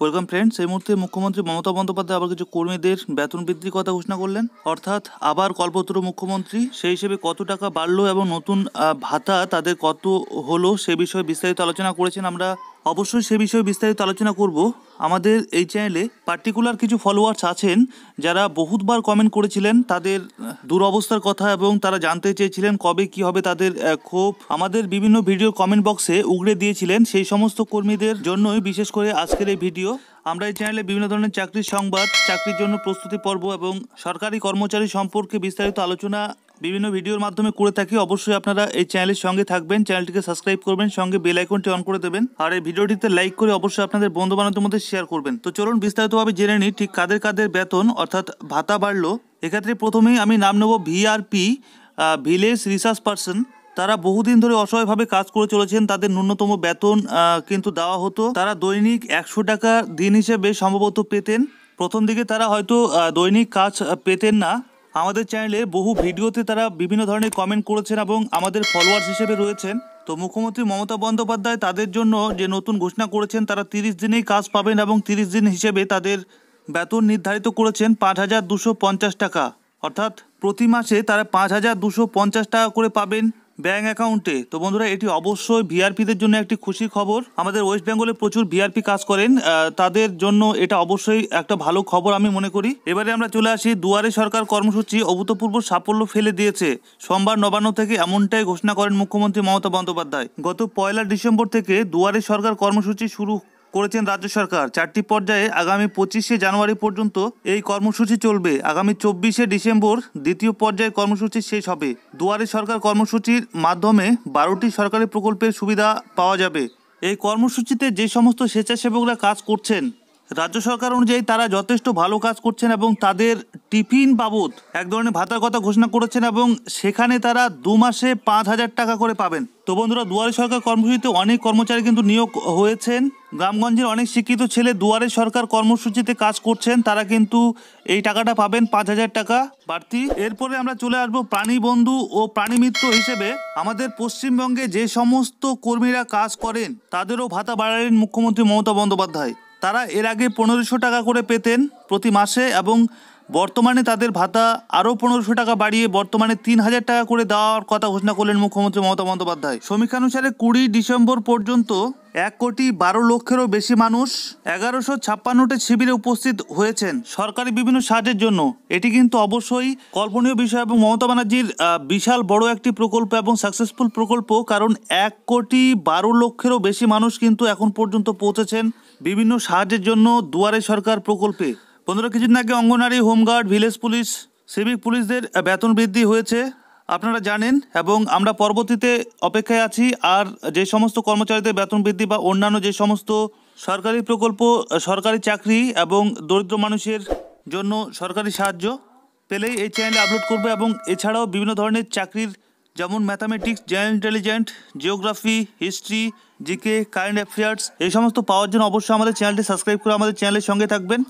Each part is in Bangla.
ওয়েলকাম ফ্রেন্ডস এই মুহূর্তে মুখ্যমন্ত্রী মমতা বন্দ্যোপাধ্যায় আবার কিছু কর্মীদের বেতন বৃদ্ধির কথা ঘোষণা করলেন অর্থাৎ আবার কল্পতরু মুখ্যমন্ত্রী সেই হিসেবে কত টাকা বাড়লো এবং নতুন ভাতা তাদের কত হলো সে বিষয়ে বিস্তারিত আলোচনা করেছেন আমরা অবশ্যই সে বিষয়ে বিস্তারিত আলোচনা করব আমাদের এই চ্যানেলে পার্টিকুলার কিছু ফলোয়ার্স আছেন যারা বহুতবার কমেন্ট করেছিলেন তাদের দুরবস্থার কথা এবং তারা জানতে চেয়েছিলেন কবে কি হবে তাদের ক্ষোভ আমাদের বিভিন্ন ভিডিও কমেন্ট বক্সে উগড়ে দিয়েছিলেন সেই সমস্ত কর্মীদের জন্যই বিশেষ করে আজকের এই ভিডিও আমরা এই চ্যানেলে বিভিন্ন ধরনের চাকরির সংবাদ চাকরির জন্য প্রস্তুতি পর্ব এবং সরকারি কর্মচারী সম্পর্কে বিস্তারিত আলোচনা বিভিন্ন ভিডিওর মাধ্যমে করে থাকি অবশ্যই আপনারা এই চ্যানেলের সঙ্গে থাকবেন চ্যানেলটিকে সাবস্ক্রাইব করবেন সঙ্গে বেল আইকনটি অন করে দেবেন আর এই ভিডিওটিতে লাইক করে অবশ্যই আপনাদের বন্ধু বান্ধবদের মধ্যে শেয়ার করবেন তো চলুন বিস্তারিতভাবে জেনে নিই ঠিক কাদের কাদের বেতন অর্থাৎ ভাতা বাড়লো এক্ষেত্রে প্রথমেই আমি নাম নেব ভিআরপি ভিলেজ রিসার্চ পার্সন তারা বহুদিন ধরে অসহায়ভাবে কাজ করে চলেছেন তাদের ন্যূনতম বেতন কিন্তু দেওয়া হতো তারা দৈনিক একশো টাকা দিন হিসেবে সম্ভবত পেতেন প্রথম দিকে তারা হয়তো দৈনিক কাজ পেতেন না আমাদের চ্যানেলে বহু ভিডিওতে তারা বিভিন্ন ধরনের কমেন্ট করেছেন এবং আমাদের ফলোয়ার্স হিসেবে রয়েছেন তো মুখ্যমন্ত্রী মমতা বন্দ্যোপাধ্যায় তাদের জন্য যে নতুন ঘোষণা করেছেন তারা তিরিশ দিনেই কাজ পাবেন এবং তিরিশ দিন হিসেবে তাদের বেতন নির্ধারিত করেছেন পাঁচ হাজার দুশো পঞ্চাশ টাকা অর্থাৎ প্রতি মাসে তারা পাঁচ হাজার দুশো পঞ্চাশ টাকা করে পাবেন ব্যাঙ্ক অ্যাকাউন্টে তো বন্ধুরা এটি অবশ্যই ভিআরপিদের জন্য একটি খুশির খবর আমাদের ওয়েস্ট বেঙ্গলে প্রচুর ভিআরপি কাজ করেন তাদের জন্য এটা অবশ্যই একটা ভালো খবর আমি মনে করি এবারে আমরা চলে আসি দুয়ারে সরকার কর্মসূচি অভূতপূর্ব সাফল্য ফেলে দিয়েছে সোমবার নবান্ন থেকে এমনটাই ঘোষণা করেন মুখ্যমন্ত্রী মমতা বন্দ্যোপাধ্যায় গত পয়লা ডিসেম্বর থেকে দুয়ারে সরকার কর্মসূচি শুরু করেছেন রাজ্য সরকার চারটি পর্যায়ে আগামী পঁচিশে জানুয়ারি পর্যন্ত এই কর্মসূচি চলবে আগামী চব্বিশে ডিসেম্বর দ্বিতীয় পর্যায়ে কর্মসূচি শেষ হবে দুয়ারে সরকার কর্মসূচির মাধ্যমে বারোটি সরকারি প্রকল্পের সুবিধা পাওয়া যাবে এই কর্মসূচিতে যে সমস্ত স্বেচ্ছাসেবকরা কাজ করছেন রাজ্য সরকার অনুযায়ী তারা যথেষ্ট ভালো কাজ করছেন এবং তাদের টিফিন বাবদ এক ধরনের ভাতার কথা ঘোষণা করেছেন এবং সেখানে তারা দু মাসে পাঁচ হাজার টাকা করে পাবেন তো বন্ধুরা দুয়ারে সরকার কর্মসূচিতে অনেক কর্মচারী কিন্তু নিয়োগ হয়েছেন গ্রামগঞ্জের অনেক শিক্ষিত ছেলে দুয়ারে সরকার কর্মসূচিতে কাজ করছেন তারা কিন্তু এই টাকাটা পাবেন পাঁচ হাজার টাকা বাড়তি এরপরে আমরা চলে আসবো প্রাণী বন্ধু ও প্রাণী মিত্র হিসেবে আমাদের পশ্চিমবঙ্গে যে সমস্ত কর্মীরা কাজ করেন তাদেরও ভাতা বাড়ালেন মুখ্যমন্ত্রী মমতা বন্দ্যোপাধ্যায় তারা এর আগে পনেরোশো টাকা করে পেতেন প্রতি মাসে এবং বর্তমানে তাদের ভাতা আরও পনেরোশো টাকা বাড়িয়ে বর্তমানে তিন হাজার টাকা করে দেওয়ার কথা ঘোষণা করলেন মুখ্যমন্ত্রী মমতা বন্দ্যোপাধ্যায় সমীক্ষানুসারে কুড়ি ডিসেম্বর পর্যন্ত এক কোটি বারো লক্ষেরও বেশি মানুষ এগারোশো ছাপ্পান্নটি শিবিরে উপস্থিত হয়েছেন সরকারি বিভিন্ন সাহায্যের জন্য এটি কিন্তু অবশ্যই কল্পনীয় বিষয় এবং মমতা ব্যানার্জির বিশাল বড় একটি প্রকল্প এবং সাকসেসফুল প্রকল্প কারণ এক কোটি বারো লক্ষেরও বেশি মানুষ কিন্তু এখন পর্যন্ত পৌঁছেছেন বিভিন্ন সাহায্যের জন্য দুয়ারে সরকার প্রকল্পে পনেরো কিছুদিন আগে অঙ্গনারী হোমগার্ড ভিলেজ পুলিশ সিভিক পুলিশদের বেতন বৃদ্ধি হয়েছে আপনারা জানেন এবং আমরা পরবর্তীতে অপেক্ষায় আছি আর যে সমস্ত কর্মচারীদের বেতন বৃদ্ধি বা অন্যান্য যে সমস্ত সরকারি প্রকল্প সরকারি চাকরি এবং দরিদ্র মানুষের জন্য সরকারি সাহায্য পেলেই এই চ্যানেলে আপলোড করবে এবং এছাড়াও বিভিন্ন ধরনের চাকরির যেমন mathematics general intelligent geography history GK current affairs এই সমস্ত পাওয়ার জন্য অবশ্যই আমাদের চ্যানেলটি সাবস্ক্রাইব করে আমাদের চ্যানেলের সঙ্গে থাকবেন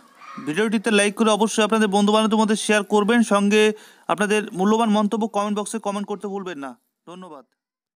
ভিডিওটিতে লাইক করে অবশ্যই আপনাদের বন্ধুবান্ধবদের মধ্যে শেয়ার করবেন সঙ্গে আপনাদের মূল্যবান মন্তব্য কমেন্ট বক্সে কমেন্ট করতে ভুলবেন না ধন্যবাদ